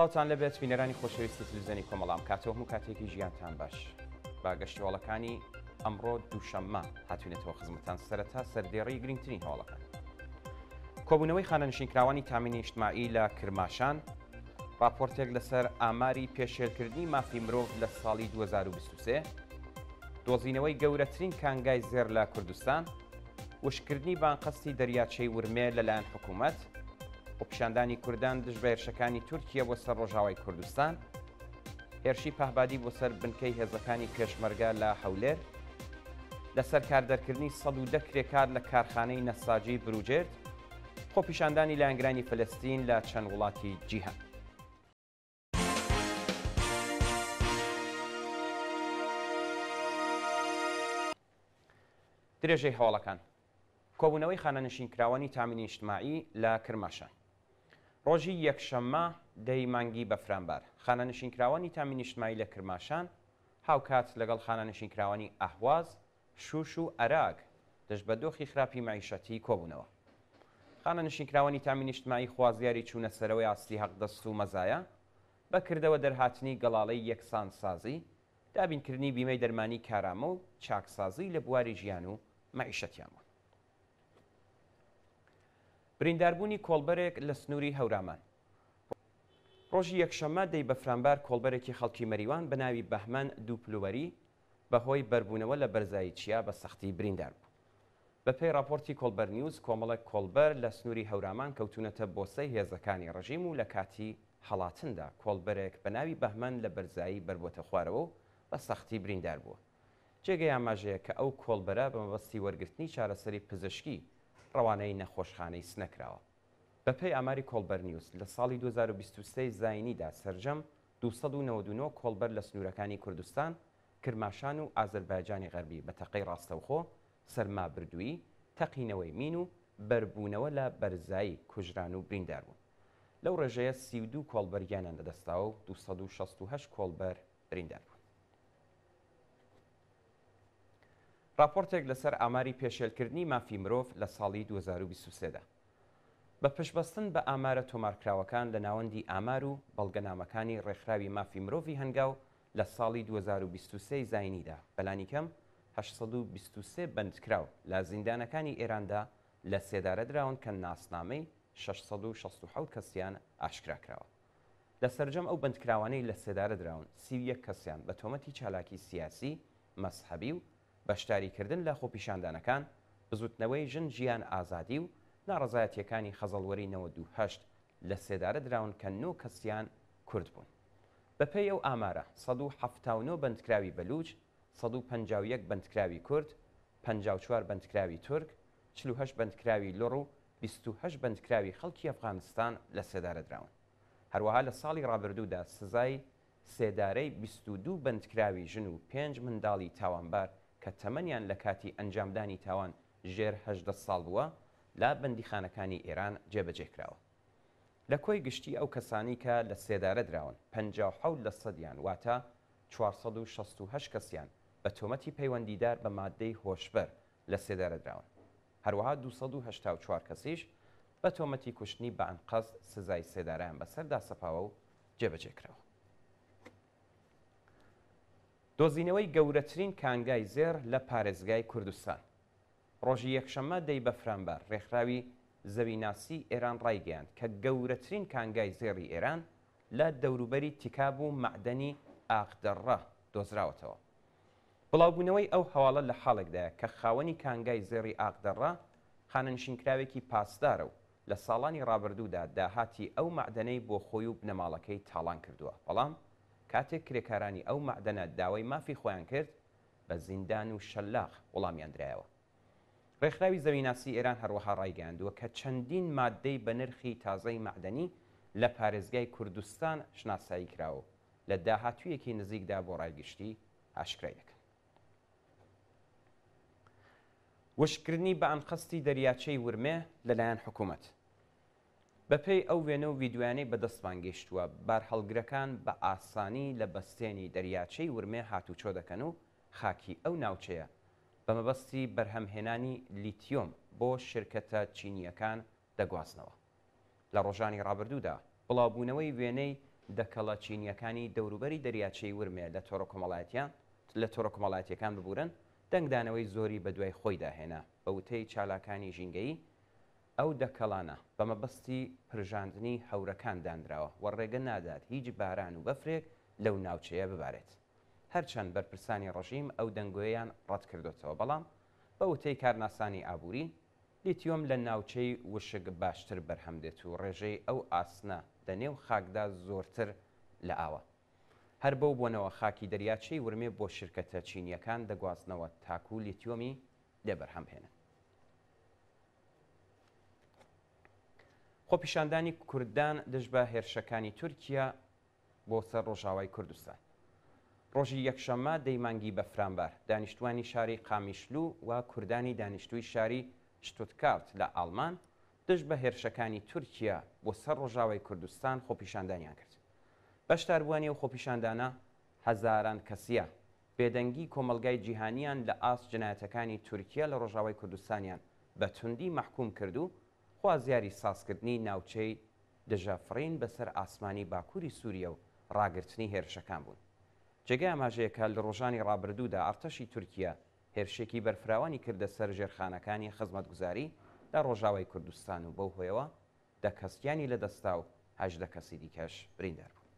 سلااوان لەبێت بینەرانی خۆشەویستی تلوزیۆنی کۆمەڵام کاتەوەم و کاتێکی ژیانتان باش باگەشتواڵەکانی ئەمڕۆ دووشەممە هاتوینێتەوە خزمەتان سەرەتا سەردێڕی گرنگترین هەوڵەکان کۆبوونەوەی خانەنشینکراوانی تامینی نیشتماعی لە کرماشان راپۆرتێک لەسەر ئاماری پێشێلکردنی مافی مرۆڤ لە ساڵی 2023 دۆزینەوەی گەورەترین کانگای زێر لە کوردستان وشکردنی بانقەستی دەریاچەی ورمێ لەلایەن حکوومەت بۆ پیشاندانی کوردان دژبێرشەکانی تورکیا بۆ سەر ڕۆژاوای کوردستان هێرشی پاهبادی بۆ سەر بنکەی هێزەکانی پێشمەرگا لە حولێر لەسەر کاردەرکردنی سەد و دەکرێکار لە کارخانەی نەساجی بروجێرد خۆ پیشاندانی لایەنگرانی فلستین لە چەند وڵاتی جیهان درێژەی هەوڵەکان کۆبوونەوەی خانە نشین کراوانی تامینی نیشتماعی لە کرماشان ڕۆژی یەکشەممە دەیمانگی بە فرانبار خانە نشینکراوانی تامینیشتمایی لە کرماشان هاوکات لەگەڵ خانە نشینکراوانی ئەهواز شوش و عراگ دەش بە دۆخی خراپی معیشەتی کۆبوونەوە خانە نشینکراوانی تامینیشتمایی خوازیاری چوونە سەرەوەی ئاستی هەق دەست و مەزایە بەکردەوە دەرهاتنی گەڵاڵی یەکسان سازی دابینکردنی بیمەی دەرمانی کارامە و چاکسازی لە بواری ژیان و معیشەتیانەوە برینداربوونی کۆلبەرێک لە سنووری هەورامان ڕۆژی یەکشەمە دەی بە فرانبار کۆلبەرێکی خەڵکی مەریوان بە ناوی بەهمان دووپلوەری بەهۆی بەربوونەوە لە بەرزایی چیا بە سەختی بریندار بوو بە پێی راپۆرتی کۆلبەر نیوز کۆمەڵە کۆلبەر لە سنووری هەورامان کەوتونەتە بۆسەی هێزەکانی ڕژیم و لە کاتی هەڵاتندا کۆلبەرێک بە ناوی بەهمان لە بەرزایی بربووتە خوارەوە بە سەختی بریندار بووە جێگەی ئاماژەیە کە ئەو کۆلبەرە بە مەبەستی وەرگرتنی چارەسەری پزشکی ڕەوانەی نەخۆشخانەی سنەکراوە. بەپی ئاماری کۆلبەرنیوس لە ساڵی 2023 زینیدا سرجەم 1992 کۆلبەر لە سنوورەکانی کوردستان کرماشان و ئازربایجانی غەربی بە تەقەی ڕاستەوخۆ سەرما بردووی تەقینەوەی مین و بربوونەوە لە بەرزایی کوژران و بریندار بوون. لەو ڕێژەیە سیدو کۆلبەریانە لەدەستاوە و 268 کۆلبەر بریندار. راپۆرتێک لەسەر ئاماری پێشێلکردنی مافی مرۆڤ لە ساڵی 2023دا. بە پشبەستن بە ئامارە تۆمارکراوەکان لە ناوەندی ئامار و بەڵگەنامەکانی ڕێکخراوی مافی مرۆڤی هەنگاو لە ساڵی 2023 زینیدا بەلانی کەم 1923 بندکراو لە زیندانەکانی ئێراندا لە سێدارە درراون کە ناسنامەی 667 کەسیان ئاشکراکراوە. لە سرجەم ئەو بندکراوانەی لە سێدارە درراون سیویە کەسیان بە تۆمەتی چالاکی سیاسی، مەسحەبی و بەشداریکردن لە خۆپیشاندانەکان بزوتنەوەی ژن ژیان ئازادی و ناڕزایەتیەکانی خەزەڵوەرینەوە دوهشت لە سێدارە دراون کە نۆ کەسیان کورد بوون. بەپێی ئەو ئامارە 1970 بندکراوی بەلوچ 1950 بندکراوی کورد 54 بندکراوی تورک 48 بندکراوی لۆڕ و 28 بندکراوی خەڵکی ئەفغانستان لە سێدارە دراون. هەروەها لە ساڵی ڕابردوودا سزای سێدارەی 22 بندکراوی ژن و پێنج منداڵی تاوانبار کە تەمەنیان لە کاتی ئەنجامدانی تاوان ژێرهدە ساڵ بووە لا بەندیخانەکانی ئێران جێبەجێکراوە لە کۆی گشتی ئەو کەسانی کە لە سێدارە درراون 5 لە سەدیان واتە 468 کەسیان بە تۆمەتی پەیوەندیدار بە مادەی هۆشبەر لە سێدارە درراون هەروەها 284 کەسیش بە تۆمەتی کوشتنی بە ئەنقەز سزای سێداران بەسەردا سەپاوە و جێبەجێکراوە دۆزینەوەی گەورەترین کانگای زێر لە پارێزگای کوردستان ڕۆژی یەکشەممە دەی بە فرانبار ڕێکخراوی زەویناسی ئێران ڕایگەیاند کە گەورەترین کانگای زێری ئێران لە دەوروبەری تیکاب و معدەنی ئاقدەڕە دۆزراوەتەوە بڵاوبوونەوەی ئەو هەواڵە لە حاڵێکدایە کە خاوەنی کانگای زێری ئاقدەڕە خانەنشینکراوێکی پاسدارە و لە ساڵانی ڕابردوودا داهاتی ئەو معدەنەی بۆ خۆی و بنەماڵەکەی تاڵان کردووە بەڵام کاتێک کرێکارانی ئەو معدەنە داوای مافی خۆیان کرد بە زیندان و شەلاق وەڵامیان درایەوە ڕێکخراوی زەویناسی ئێران هەروەها ڕایگەاندووە کە چەندین مادەی بە نرخی تازەی معدەنی لە پارێزگای کوردستان شناسایی کراوە لە داهاتوویەکی نزیکدا بۆ ڕایگشتی ئاشکرایەکە وشکردنی بە ئەنقستی دەریاچەی ورمێ لەلایەن حکوومەت بەپێی ئەو وێنە و ویددیوانەی بەدەستمان گەشتووە بار هەڵگرەکان بە ئاسانی لە بەستێنی دەریاچەی ورمێ هاتوچۆ دەکەن و خاکی ئەو ناوچەیە بەمەبەستی بەرهەمهێنانی لیتیۆم بۆ شرکەتە چینیەکان دەگوازنەوە لە ڕۆژانی ڕابردوودا بڵاوبوونەوەی وێنەی دەکەڵە چینیەکانی دەوروبەری دەریاچەی ورمێ لە تۆڕ کۆمەڵاتیان لە تۆڕ کۆمەڵاتیەکان ببورن دەنگدانەوەی زۆری بە دوای خۆی داهێنا بە وتەی چالاکانی ژینگەی ئەو دەکەڵانە بەمەبەستی پرژاندنی هەورەکان دانراوە و ڕێگە نادات هیچ باران و بەفرێک لەو ناوچەیە ببارێت هەرچەند بەرپرسانی ڕژیم ئەو دەنگۆیان ڕەت کردوتەوە بەڵام بە وتەی کارناسانی ئابووری لیتیۆم لە ناوچەی وشک باشتر بەرهەم دێت و ڕێژەی ئەو ئاسنە دەنێو خاکدا زۆرتر لە ئاوە هەر بەو بۆنەوە خاکی دەریاچەی ورمێ بۆ شرکەتە چینیەکان دەگوازنەوە تاکو لیتیۆمی لێبەرهەمهێنن خۆپیشاندانی کوردان دەش بە هێرشەکانی تورکیا بۆ سەر ڕۆژاوای کوردستان. ڕۆژی یەکشەممە دەیمانگی بە فرانبار دانیشتوانی شاری قامیشلو و کوردانی دانیشتوی شاری شتوتکارت لە ئالمان دەش بە هێرشەکانی تورکیا بۆ سەر ڕۆژاوای کوردستان خۆپیشاندانیان کرد. بەشداربوونی و خۆپیشاندانە هەزاران کەسیە بێدەنگی کۆمەلگای جیهانیان لە ئاس جنایەتەکانی تورکیا لە ڕۆژاوای کوردستانیان بە توندی محکوم کردو خوازیاری سازکردنی ناوچەی دژەفرین بەسەر ئاسمانی باکووری سووریە و ڕاگررتنی هێرشەکان بوون. جێگای ئاماژەیەکە لە ڕۆژانی ڕابردوودا ئارتەشی تورکیا هێرشێکی بەرفراوانی کردە سەر ژێرخانەکانی خزمەتگوزاری لە ڕۆژاوای کوردستان و بەو هۆیەوە دەکەستیانی لە دەستا و هەژدە کەسی دیکەش بریندار بوو.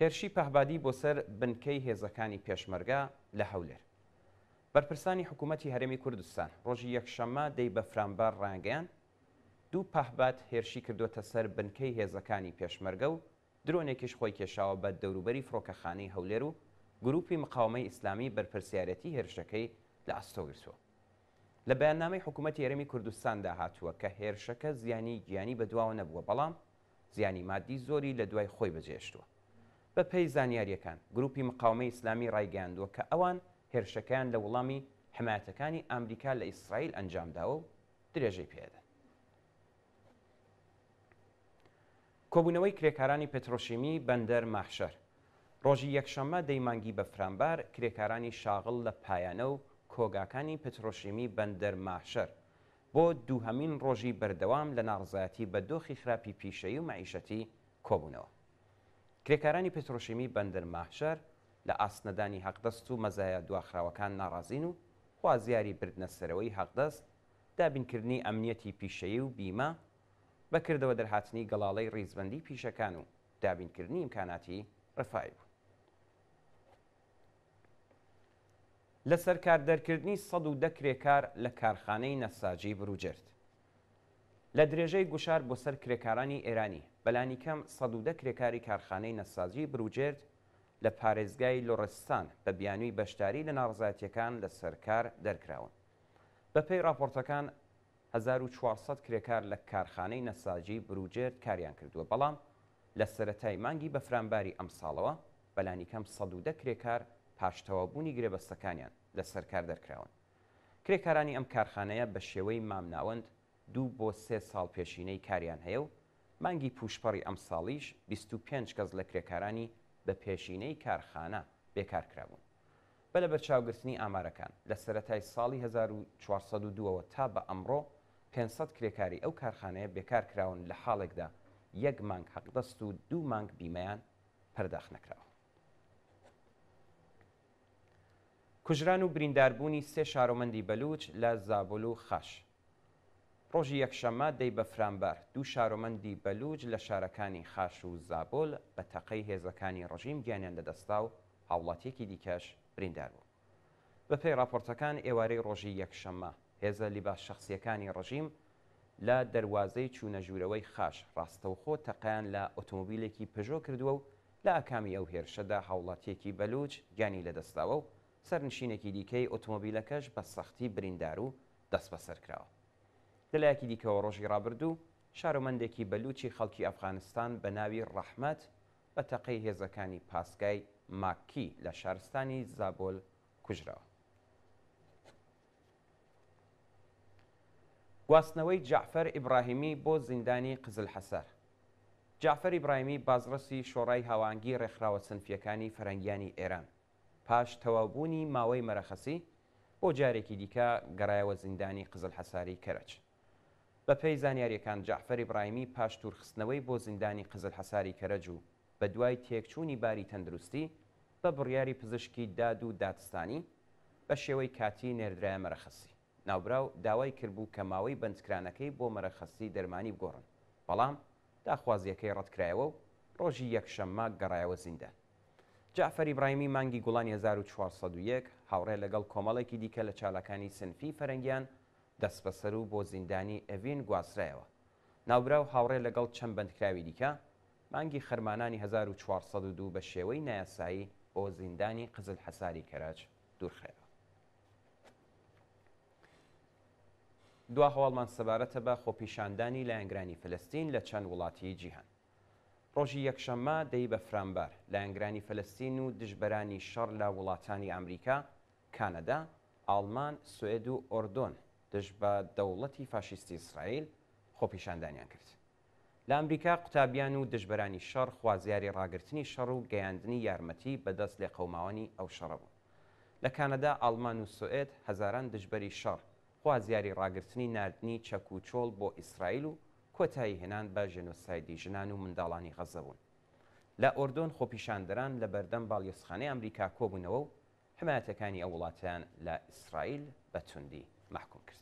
هێرشی پەهبادی بۆ سەر بنکەی هێزەکانی پێشمەرگا لە هەولێر. بەرپرسانی حکوومەتتی هەرمی کوردستان ڕۆژی یەکشەممە دەی بە فرانبار ڕانگەیان دوو پاهبات هێرشی کردوتە سەر بنکەی هێزەکانی پێشمەرگە و درۆنێکیش خۆی کێشاوە بە دەوروبەری فڕۆکەخانەی هەولێر و گروپی مقاومەی ئیسلامی بەرپرسیارەتی هێرشەکەی لە ئاستۆگرسوە لە بەیاننامەی حکوومەتتی هەرمی کوردستاندا هاتووە کە هێرشەکە زیانی گیانی بەدواوە نەبووە بەڵام زیانی مادی زۆری لە دوای خۆی بەجێشتووە بە پێی زانیاریەکان گروپی مقاومەی ئیسلامی ڕایگەاندووە کە ئەوان هێرشەکەیان لە وڵامی حمایەتەکانی ئەمریکا لە ئیسرائیل ئەنجامداوە و درێژەی پێدە کۆبوونەوەی کرێکارانی پترۆشیمی بەندەر ماحشەر ڕۆژی یەکشەممە دەیمانگی بە فرانبار کرێکارانی شاغڵ لە پایانە و کۆگاکانی پترۆشیمی بەندەر ماحشەر بۆ دووهەمین ڕۆژی بەردەوام لە ناڕزایەتی بە دۆخی خراپی پیشەی و معیشەتی کۆبوونەوە کرێکارانی پترۆشیمی بەندەر ماحشەر لە ئاسنەدانی حەقدەست و مەزایە دواخراوەکان ناڕازین و خوازیاری بردنەسەرەوەی حەقدەست دابینکردنی ئەمنیەتی پیشەیە و بیمە بەکردەوە دەرهاتنی گەڵاڵەی ڕیزبندی پیشەکان و دابینکردنی ئیمکاناتی ڕفاایی بوو. لەسەر کاردەرکردنی سەد و دەکرێ کار لە کارخانەی نەساجی بروجرد. لە درێژەی گوشار بۆ سەر کرێکارانی ئێرانی بەلانی کەم سەد و دەکرێکاری کارخانەی نەسازی بروجرد لە پارێزگای لۆڕستان بە بیانووی بەشداری لە ناڕزاتیەکان لە سەرکار دەرکراون. بەپی راپۆرتەکان 1400 کرێکار لە کارخانەی نەساجی بروجێر کاریان کردووە بەڵام لە سەتای مانگی بە فرانباری ئەمساڵەوە بەلانی کەم سەدودە کرێکار پاشتەوەبوونی گرێبەستەکانیان لە سەرکار دەرکراون. کرێکارانی ئەم کارخانەیە بە شێوەی مامناوەند دوو بۆ سێ ساڵ پێشینەی کاریان هەیە و مانگی پوشپەڕی ئەمساڵیش 25 کەس لە کرێکارانی بە پێشینەی کارخانە بێکارکرابوون بە لە بەرچاوگرتنی ئامارەکان لە سەتای ساڵی 1940ەوە تا بە ئەمڕۆ 500 کرێکاری ئەو کارخانەیە بێکارکراون لە حاڵێکدا یەک مانگ حەقدەست و دوو مانگ بیمەیان پەرداخ نەکراوە. کوژران و برینداربوونی سێ شارۆمەندی بەلوچ لە زابل و خاش ڕۆژی یەکشەمە دەی بە فرامبەر دوو شارۆمەندی بەلوج لە شارەکانی خاش و زابۆل بە تەقەی هێزەکانی ڕژیم گیانیان لەدەستا و هاوڵاتیەکی دیکەش بریندار بوو. بە پێی راپۆرتەکان ئێوارەی ڕۆژی یەکشەمە هێزە لیبا شخصیەکانی ڕژیم لە دەواازەی چوونەژوورەوەی خاش ڕاستەوخۆ تەقیان لە ئۆتۆمبیلێکی پژۆ کردووە و لە ئاکامی ئەو هێرشەدا هاوڵاتیەکی بەلوج گیانی لەدەستاوە و سەرنشینێکی دیکەی ئۆتۆمبیلەکەش بە سەختی بریندار و دەست بەسەر کراوە. لەلایەکی دیکەەوە ڕۆژی ڕابردوو شارۆمەندێکی بەلوچی خەڵکی ئەفغانستان بە ناوی ڕەحمەت بە تەقەی هێزەکانی پاسگای ماکی لە شارستانی زابۆل کوژراوە. گواستنەوەی جعفەر ئیبراهیمی بۆ زیندانی قزل حەسەر. جعفەر ئیبراهیمی بازرسی شۆڕای هاوانگی ڕێکخراوە سنفیەکانی فەرەنگیانی ئێران. پاش تەواوبوونی ماوەی مەرەخەسی بۆ جارێکی دیکە گەڕایەوە زیندانی قزل حەساری کەرەچ. بە پێی زانیاریەکان جاعفەری براایمی پاش توورخستنەوەی بۆ زیندانی قزل حساری کەرەج و بە دوای تێکچوونی باری تەندروستی بە بڕیاری پزیشکی داد و دادستانی بە شێوەی کاتی نێردرای مەرەخەسی ناوبراو داوای کردبوو کە ماوەی بندکرانەکەی بۆ مەرەخەسی دەرمانی بگۆڕن بەڵام داخوازیەکەی ڕەتکرایەوە و ڕۆژی یەکشەمما گەڕایەوە زیندە جعفەری برایمی مانگی گوڵان 1940 هاوڕێ لەگەڵ کۆمەڵێکی دیکە لە چالەکانی سنفی فەرەنگیان دەست بەسەر و بۆ زیندانی ئەڤین گواسرایەوە ناوبرا و هاوڕێ لەگەڵ چەند بەندکراوی دیکە مانگی خەرمانانی 1942 بە شێوەی نایاسایی بۆ زیندانی قزل حەساری کەراج دوورخێەوە دو هەواڵمان سەبارەتە بە خۆپیشاندانی لایەنگرانی فلستین لە چەند وڵاتی جیهان ڕۆژی یەکشەممە دەی بە فرامبەر لایەنگرانی فلستین و دژبەرانی شەڕ لە وڵاتانی ئەمریکا کانەدا ئالمان سوئد و ئۆردۆن دەش بە دەوڵەتی فاشیستی ئیسرائیل خۆپیشاندانیان کرد. لە ئەمریکا قوتابیان و دژبەرانی شەڕ خوازیاری ڕاگررتنی شەڕ و گەیاندنی یارمەتی بەدەست لێ قەوماوانی ئەو شەڕە بوو. لە کانەدا ئالمان و سوئد هەزاران دژبەری شەڕ خوازیاری ڕاگررتنی نردنی چەکوچۆڵ بۆ ئیسرائیل و کۆتایی هێنان بە ژێنۆسایدی ژنان و منداڵانی غەزەبوون. لە ئۆردۆن خۆپیشاندەران لە بەردەم باڵیسخانەی ئەمریکا کۆبوونەوە و حمایەتەکانی ئەو وڵاتیان لە ئیسرائیل بەتوندی محکوم کرد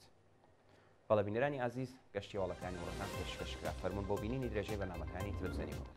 بەڵە بینەرانی ئازیز گەشتیواڵەکانی وڵەتان پێشکەشکرا فەرمون بۆ بینینی درێژەی بەنامەکانی تلزیۆنی وڵەت.